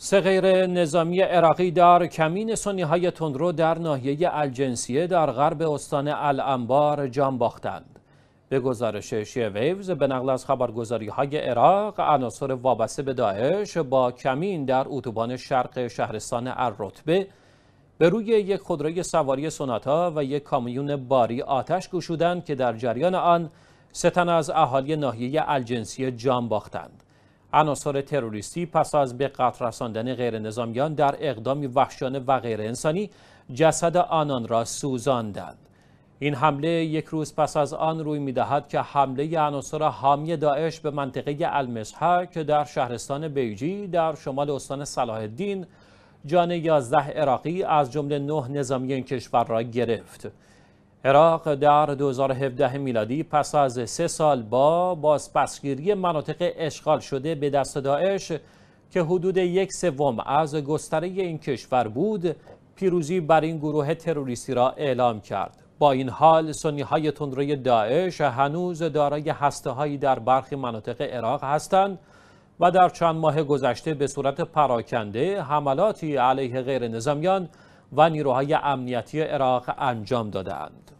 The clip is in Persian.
سه غیر نظامی عراقی در کمین سنی های تندرو در ناحیه الجنسیه در غرب استان الانبار جان باختند. به گزارش شیه ویوز به نقل از خبرگزاری های عراق عناصر وابسته به داعش با کمین در اتوبان شرق شهرستان الرتبه به روی یک خودروی سواری سوناتا و یک کامیون باری آتش گشودند که در جریان آن سه تن از اهالی ناحیه الجنسیه جان باختند. عناصر تروریستی پس از به قتل رساندن غیرنظامیان در اقدامی وحشیانه و غیر انسانی جسد آنان را سوزاندند این حمله یک روز پس از آن روی میدهد که حمله عناصر حامی داعش به منطقه المسحا که در شهرستان بیجی در شمال استان صلاح الدین جان 11 عراقی از جمله 9 نظامی این کشور را گرفت عراق در 2017 میلادی پس از سه سال با بازپسگیری مناطق اشغال شده به دست داعش که حدود یک سوم از گستره این کشور بود پیروزی بر این گروه تروریستی را اعلام کرد با این حال سنی های تندروی داعش هنوز دارای هسته هایی در برخی مناطق عراق هستند و در چند ماه گذشته به صورت پراکنده حملاتی علیه غیر نظامیان و نیروهای امنیتی عراق انجام دادند